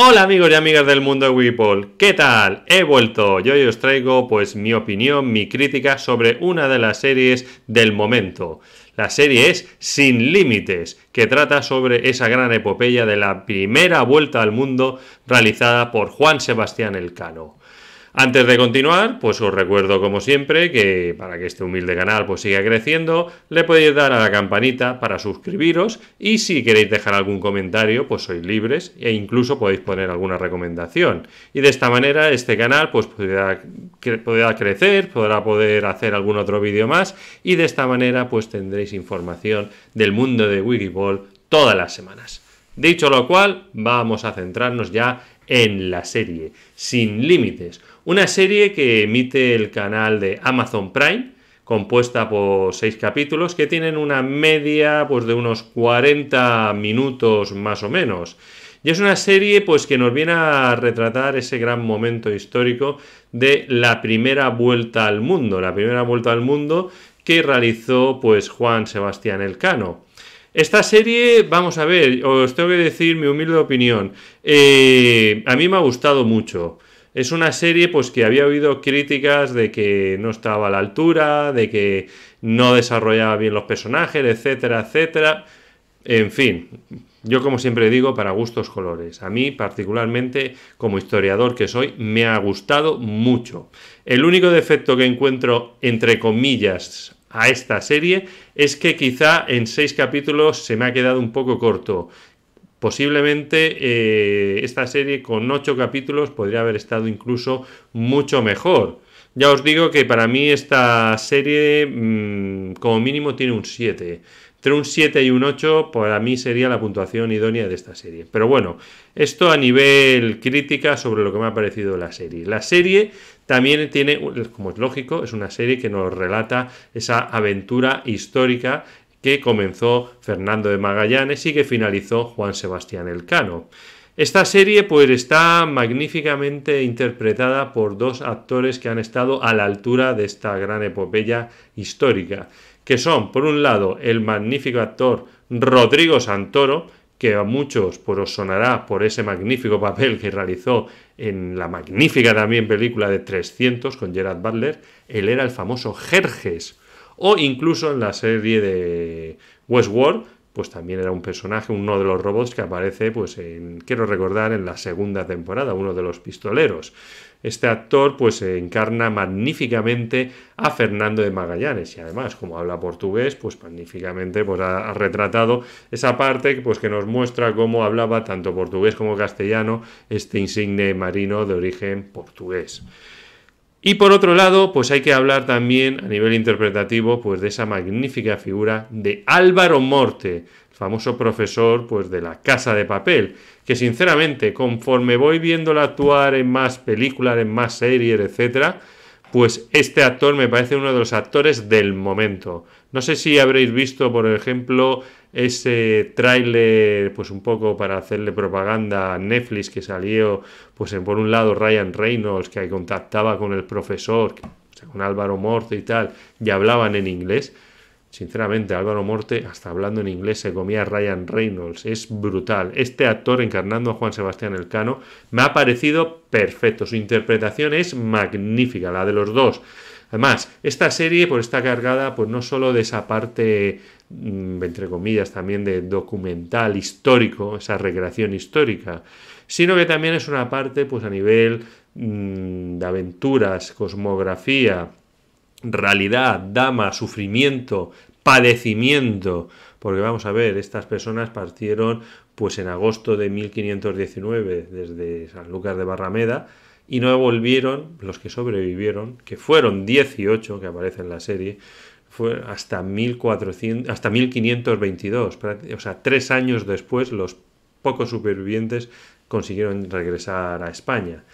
Hola amigos y amigas del mundo de Weeple, ¿qué tal? He vuelto y hoy os traigo pues mi opinión, mi crítica sobre una de las series del momento. La serie es Sin Límites, que trata sobre esa gran epopeya de la primera vuelta al mundo realizada por Juan Sebastián Elcano. Antes de continuar, pues os recuerdo como siempre que para que este humilde canal pues siga creciendo, le podéis dar a la campanita para suscribiros y si queréis dejar algún comentario, pues sois libres e incluso podéis poner alguna recomendación. Y de esta manera este canal pues podrá, crecer, podrá poder hacer algún otro vídeo más y de esta manera pues tendréis información del mundo de Wikiball todas las semanas. Dicho lo cual, vamos a centrarnos ya en la serie Sin Límites, una serie que emite el canal de Amazon Prime, compuesta por seis capítulos que tienen una media pues, de unos 40 minutos más o menos. Y es una serie pues, que nos viene a retratar ese gran momento histórico de la primera vuelta al mundo, la primera vuelta al mundo que realizó pues, Juan Sebastián Elcano. Esta serie, vamos a ver, os tengo que decir mi humilde opinión, eh, a mí me ha gustado mucho. Es una serie pues que había oído críticas de que no estaba a la altura, de que no desarrollaba bien los personajes, etcétera, etcétera. En fin, yo como siempre digo, para gustos colores. A mí particularmente, como historiador que soy, me ha gustado mucho. El único defecto que encuentro, entre comillas, a esta serie es que quizá en seis capítulos se me ha quedado un poco corto. Posiblemente eh, esta serie con ocho capítulos podría haber estado incluso mucho mejor. Ya os digo que para mí esta serie mm, como mínimo tiene un 7. Entre un 7 y un 8 para mí sería la puntuación idónea de esta serie. Pero bueno, esto a nivel crítica sobre lo que me ha parecido la serie. La serie también tiene, como es lógico, es una serie que nos relata esa aventura histórica que comenzó Fernando de Magallanes y que finalizó Juan Sebastián Elcano. Esta serie pues está magníficamente interpretada por dos actores que han estado a la altura de esta gran epopeya histórica, que son por un lado el magnífico actor Rodrigo Santoro, que a muchos pues, os sonará por ese magnífico papel que realizó en la magnífica también película de 300 con Gerard Butler, él era el famoso Jerjes, o incluso en la serie de Westworld, pues también era un personaje, uno de los robots que aparece, pues en, quiero recordar, en la segunda temporada, uno de los pistoleros. Este actor pues encarna magníficamente a Fernando de Magallanes y además, como habla portugués, pues magníficamente pues, ha, retratado esa parte pues, que nos muestra cómo hablaba tanto portugués como castellano este insigne marino de origen portugués. Y por otro lado, pues hay que hablar también a nivel interpretativo, pues de esa magnífica figura de Álvaro Morte, famoso profesor, pues de la Casa de Papel, que sinceramente, conforme voy viéndola actuar en más películas, en más series, etcétera, pues este actor me parece uno de los actores del momento. No sé si habréis visto, por ejemplo, ese tráiler, pues un poco para hacerle propaganda a Netflix que salió, pues en, por un lado Ryan Reynolds que contactaba con el profesor, con Álvaro Morte y tal, y hablaban en inglés. Sinceramente, Álvaro Morte, hasta hablando en inglés, se comía a Ryan Reynolds. Es brutal. Este actor encarnando a Juan Sebastián Elcano me ha parecido perfecto. Su interpretación es magnífica, la de los dos. Además, esta serie pues, está cargada pues, no solo de esa parte, mm, entre comillas, también de documental histórico, esa recreación histórica, sino que también es una parte pues, a nivel mm, de aventuras, cosmografía, realidad, dama, sufrimiento, padecimiento, porque vamos a ver, estas personas partieron pues en agosto de 1519 desde San Lucas de Barrameda y no volvieron los que sobrevivieron, que fueron 18 que aparece en la serie, fue hasta 1400 hasta 1522, o sea, tres años después los pocos supervivientes consiguieron regresar a España.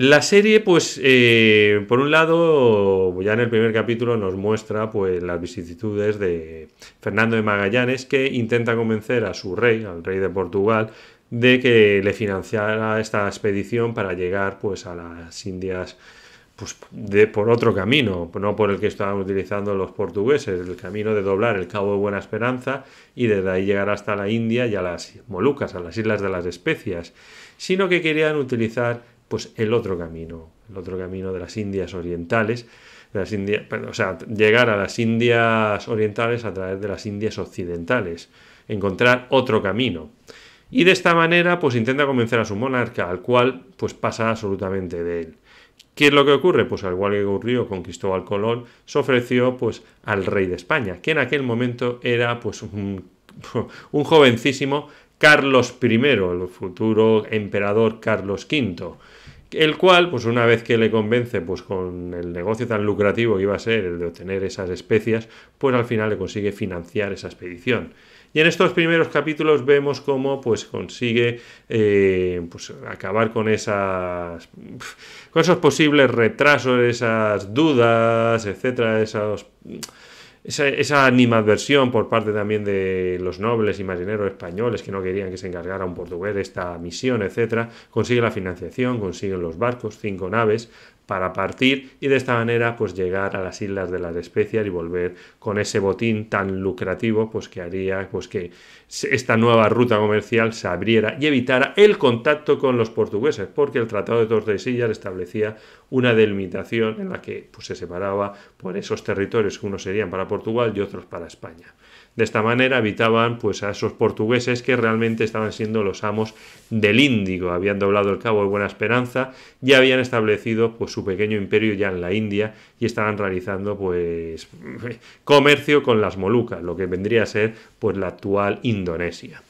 La serie, pues, eh, por un lado, ya en el primer capítulo nos muestra pues, las vicisitudes de Fernando de Magallanes, que intenta convencer a su rey, al rey de Portugal, de que le financiara esta expedición para llegar pues, a las Indias pues, de, por otro camino, no por el que estaban utilizando los portugueses, el camino de doblar el Cabo de Buena Esperanza y desde ahí llegar hasta la India y a las Molucas, a las Islas de las Especias, sino que querían utilizar pues el otro camino, el otro camino de las Indias orientales, las Indias, o sea, llegar a las Indias orientales a través de las Indias occidentales, encontrar otro camino. Y de esta manera, pues intenta convencer a su monarca, al cual pues pasa absolutamente de él. ¿Qué es lo que ocurre? Pues al igual que ocurrió con Cristóbal Colón, se ofreció pues al rey de España, que en aquel momento era pues un, un jovencísimo Carlos I, el futuro emperador Carlos V el cual, pues una vez que le convence, pues con el negocio tan lucrativo que iba a ser el de obtener esas especias, pues al final le consigue financiar esa expedición. Y en estos primeros capítulos vemos cómo pues consigue eh, pues, acabar con esas con esos posibles retrasos, esas dudas, etcétera, esos esa, animadversión por parte también de los nobles y marineros españoles que no querían que se encargara un portugués de esta misión, etcétera, consigue la financiación, consiguen los barcos, cinco naves para partir y de esta manera pues llegar a las islas de las especias y volver con ese botín tan lucrativo pues que haría pues que esta nueva ruta comercial se abriera y evitara el contacto con los portugueses, porque el Tratado de Tordesillas establecía una delimitación en la que pues, se separaba por esos territorios que unos serían para Portugal y otros para España. De esta manera evitaban pues, a esos portugueses que realmente estaban siendo los amos del Índigo. habían doblado el Cabo de Buena Esperanza y habían establecido pues, su pequeño imperio ya en la India y estaban realizando pues, comercio con las Molucas, lo que vendría a ser pues, la actual India Indonesia.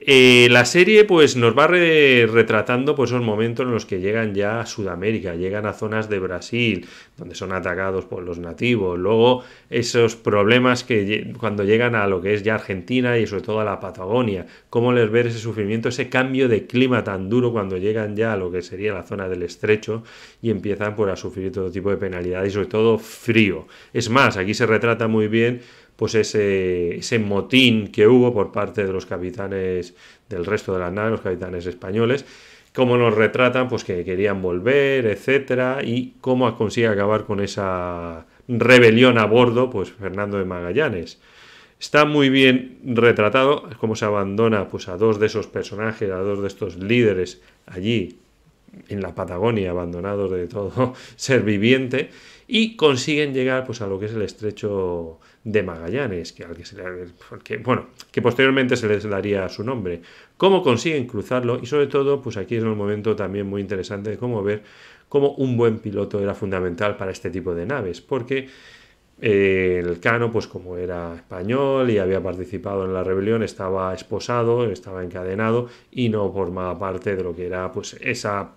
Eh, la serie pues nos va retratando pues, esos momentos en los que llegan ya a Sudamérica, llegan a zonas de Brasil, donde son atacados por los nativos, luego esos problemas que cuando llegan a lo que es ya Argentina y sobre todo a la Patagonia, cómo les ver ese sufrimiento, ese cambio de clima tan duro cuando llegan ya a lo que sería la zona del estrecho y empiezan por pues, a sufrir todo tipo de penalidades y sobre todo frío. Es más, aquí se retrata muy bien pues ese, motín que hubo por parte de los capitanes del resto de la nave, los capitanes españoles, cómo nos retratan, pues que querían volver, etcétera, y cómo consigue acabar con esa rebelión a bordo, pues Fernando de Magallanes. Está muy bien retratado cómo se abandona pues, a dos de esos personajes, a dos de estos líderes allí en la Patagonia, abandonados de todo ser viviente, y consiguen llegar pues, a lo que es el estrecho de Magallanes, que, que, bueno, que posteriormente se les daría su nombre. Cómo consiguen cruzarlo y sobre todo, pues aquí es un momento también muy interesante de cómo ver cómo un buen piloto era fundamental para este tipo de naves, porque el Cano, pues como era español y había participado en la rebelión, estaba esposado, estaba encadenado y no formaba parte de lo que era pues esa,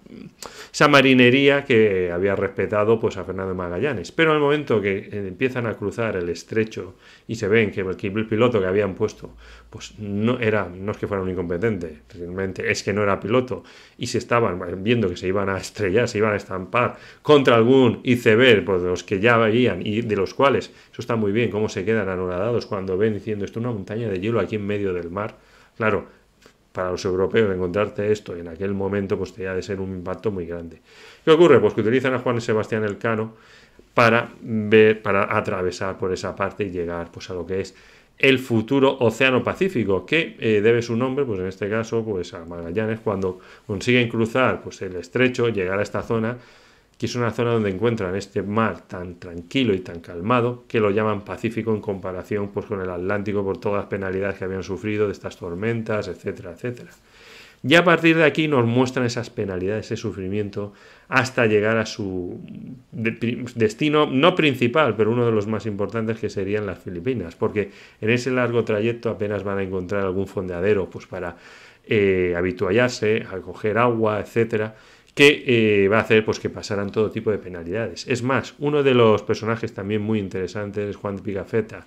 esa marinería que había respetado pues a Fernando Magallanes. Pero al momento que empiezan a cruzar el estrecho y se ven que el piloto que habían puesto pues no era, no es que fuera un incompetente, realmente es que no era piloto y se estaban viendo que se iban a estrellar, se iban a estampar contra algún iceberg, pues de los que ya veían y de los cuales eso está muy bien, cómo se quedan anonadados cuando ven diciendo esto una montaña de hielo aquí en medio del mar. Claro, para los europeos encontrarte esto en aquel momento pues te ha de ser un impacto muy grande. ¿Qué ocurre? Pues que utilizan a Juan Sebastián Elcano para ver, para atravesar por esa parte y llegar pues a lo que es el futuro Océano Pacífico, que eh, debe su nombre, pues en este caso, pues a Magallanes, cuando consiguen cruzar pues, el estrecho, llegar a esta zona, que es una zona donde encuentran este mar tan tranquilo y tan calmado, que lo llaman Pacífico en comparación pues, con el Atlántico por todas las penalidades que habían sufrido de estas tormentas, etcétera, etcétera. Y a partir de aquí nos muestran esas penalidades, ese sufrimiento, hasta llegar a su destino, no principal, pero uno de los más importantes que serían las Filipinas, porque en ese largo trayecto apenas van a encontrar algún fondeadero pues, para eh, habituallarse, a coger agua, etcétera que eh, va a hacer pues, que pasaran todo tipo de penalidades. Es más, uno de los personajes también muy interesantes es Juan Pigafetta,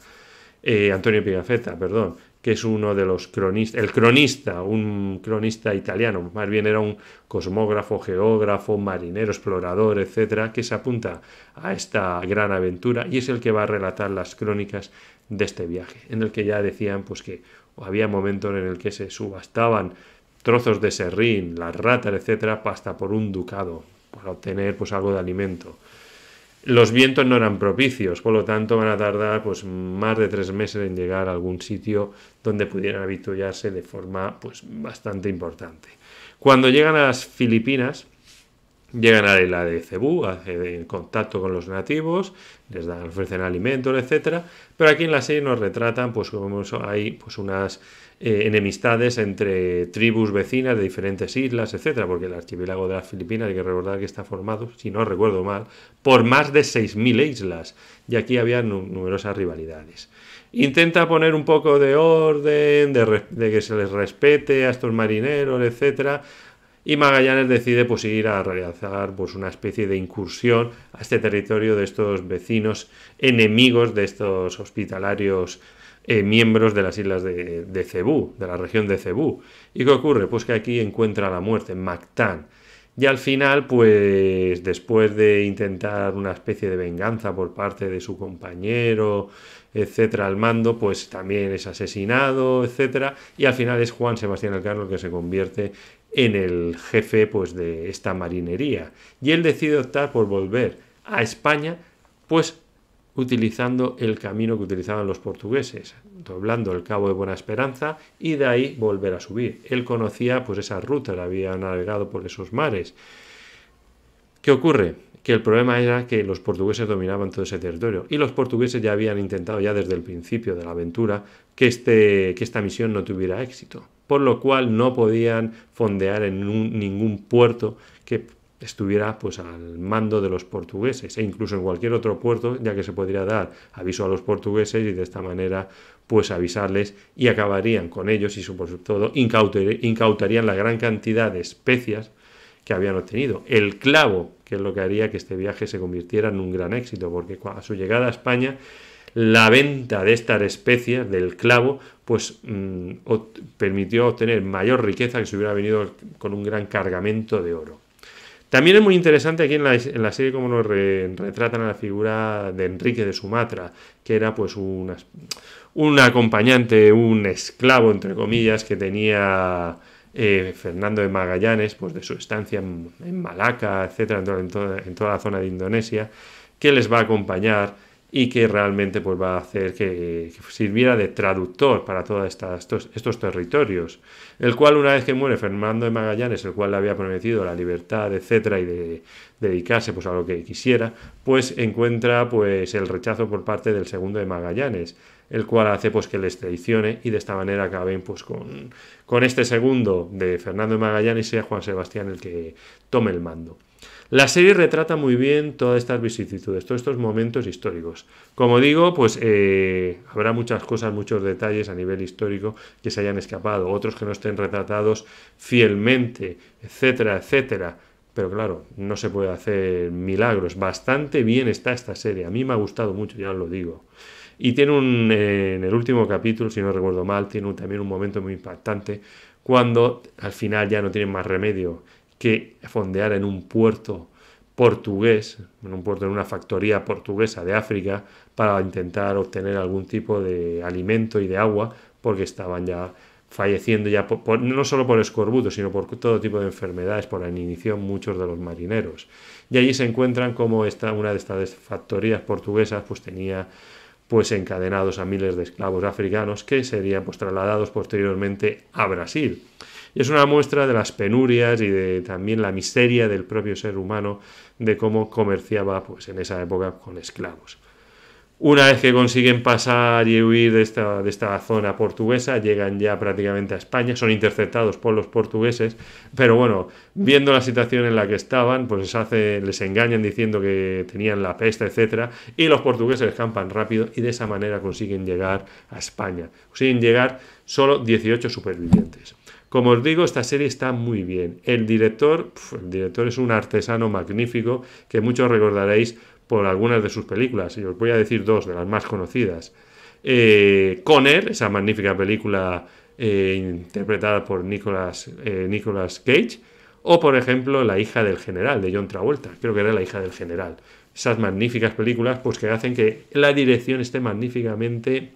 eh, Antonio Pigafetta, perdón, que es uno de los cronistas, el cronista, un cronista italiano, más bien era un cosmógrafo, geógrafo, marinero, explorador, etcétera, que se apunta a esta gran aventura y es el que va a relatar las crónicas de este viaje, en el que ya decían pues que había momentos en el que se subastaban trozos de serrín, la ratas, etcétera, hasta por un ducado, para obtener pues algo de alimento. Los vientos no eran propicios, por lo tanto van a tardar pues más de tres meses en llegar a algún sitio donde pudieran habituarse de forma pues bastante importante. Cuando llegan a las Filipinas, llegan a la isla de Cebú, hacen contacto con los nativos, les dan, ofrecen alimentos, etcétera, pero aquí en la serie nos retratan pues como hay pues unas eh, enemistades entre tribus vecinas de diferentes islas, etcétera, porque el archipiélago de las Filipinas hay que recordar que está formado, si no recuerdo mal, por más de 6.000 islas y aquí había numerosas rivalidades. Intenta poner un poco de orden, de, que se les respete a estos marineros, etcétera, y Magallanes decide pues, ir a realizar pues, una especie de incursión a este territorio de estos vecinos enemigos de estos hospitalarios eh, miembros de las islas de, Cebú, de la región de Cebú. ¿Y qué ocurre? Pues que aquí encuentra la muerte, en Mactán. Y al final, pues después de intentar una especie de venganza por parte de su compañero, etcétera, al mando, pues también es asesinado, etcétera. Y al final es Juan Sebastián Elcano el que se convierte en el jefe pues, de esta marinería. Y él decide optar por volver a España, pues utilizando el camino que utilizaban los portugueses, doblando el Cabo de Buena Esperanza y de ahí volver a subir. Él conocía pues esa ruta, la había navegado por esos mares. ¿Qué ocurre? Que el problema era que los portugueses dominaban todo ese territorio y los portugueses ya habían intentado ya desde el principio de la aventura que, este, que esta misión no tuviera éxito, por lo cual no podían fondear en ningún puerto que estuviera pues al mando de los portugueses e incluso en cualquier otro puerto ya que se podría dar aviso a los portugueses y de esta manera pues avisarles y acabarían con ellos y sobre todo incautarían la gran cantidad de especias que habían obtenido. El clavo, que es lo que haría que este viaje se convirtiera en un gran éxito, porque a su llegada a España la venta de estas especias, del clavo, pues mm, permitió obtener mayor riqueza que si hubiera venido con un gran cargamento de oro. También es muy interesante aquí en la, serie cómo nos retratan a la figura de Enrique de Sumatra, que era pues un acompañante, un esclavo, entre comillas, que tenía eh, Fernando de Magallanes, pues de su estancia en, Malaca, etcétera, en toda la zona de Indonesia, que les va a acompañar y que realmente pues, va a hacer que, sirviera de traductor para todos estos, estos territorios. El cual, una vez que muere Fernando de Magallanes, el cual le había prometido la libertad, etcétera, y de, dedicarse pues, a lo que quisiera, pues encuentra pues, el rechazo por parte del segundo de Magallanes el cual hace pues que les traicione y de esta manera acaben pues con, con este segundo de Fernando de Magallanes y sea Juan Sebastián el que tome el mando. La serie retrata muy bien todas estas vicisitudes, todos estos momentos históricos. Como digo, pues eh, habrá muchas cosas, muchos detalles a nivel histórico que se hayan escapado, otros que no estén retratados fielmente, etcétera, etcétera. Pero claro, no se puede hacer milagros. Bastante bien está esta serie. A mí me ha gustado mucho, ya os lo digo. Y tiene un, eh, en el último capítulo, si no recuerdo mal, tiene también un momento muy impactante cuando al final ya no tienen más remedio que fondear en un puerto portugués, en un puerto, en una factoría portuguesa de África, para intentar obtener algún tipo de alimento y de agua, porque estaban ya falleciendo ya no solo por escorbuto, sino por todo tipo de enfermedades, por la inhibición muchos de los marineros. Y allí se encuentran como esta, una de estas factorías portuguesas pues tenía pues encadenados a miles de esclavos africanos que serían pues, trasladados posteriormente a Brasil. Y es una muestra de las penurias y de también la miseria del propio ser humano de cómo comerciaba pues en esa época con esclavos. Una vez que consiguen pasar y huir de esta, zona portuguesa, llegan ya prácticamente a España, son interceptados por los portugueses, pero bueno, viendo la situación en la que estaban, pues les, les engañan diciendo que tenían la peste, etc. Y los portugueses escampan rápido y de esa manera consiguen llegar a España. Consiguen llegar solo 18 supervivientes. Como os digo, esta serie está muy bien. El director, el director es un artesano magnífico que muchos recordaréis por algunas de sus películas, y os voy a decir dos de las más conocidas. Eh, Conner, esa magnífica película eh, interpretada por eh, Nicolas, Cage, o por ejemplo La hija del general, de John Travolta, creo que era La hija del general. Esas magníficas películas pues que hacen que la dirección esté magníficamente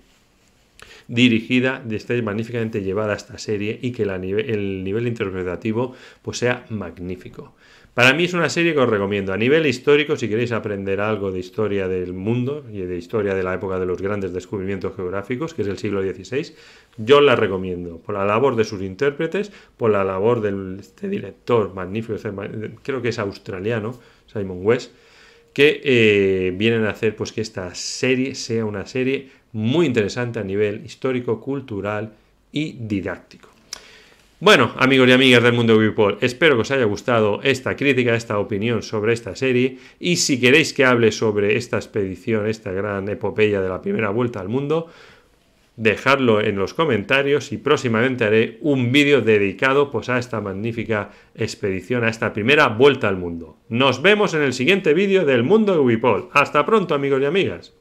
dirigida, esté magníficamente llevada a esta serie y que el nivel interpretativo pues sea magnífico. Para mí es una serie que os recomiendo. A nivel histórico, si queréis aprender algo de historia del mundo y de historia de la época de los grandes descubrimientos geográficos, que es el siglo XVI, yo la recomiendo por la labor de sus intérpretes, por la labor de este director magnífico, este creo que es australiano, Simon West, que eh, vienen a hacer pues, que esta serie sea una serie muy interesante a nivel histórico, cultural y didáctico. Bueno, amigos y amigas del mundo Wipol, espero que os haya gustado esta crítica, esta opinión sobre esta serie y si queréis que hable sobre esta expedición, esta gran epopeya de la primera vuelta al mundo, dejadlo en los comentarios y próximamente haré un vídeo dedicado pues, a esta magnífica expedición, a esta primera vuelta al mundo. Nos vemos en el siguiente vídeo del mundo Wipol. Hasta pronto amigos y amigas.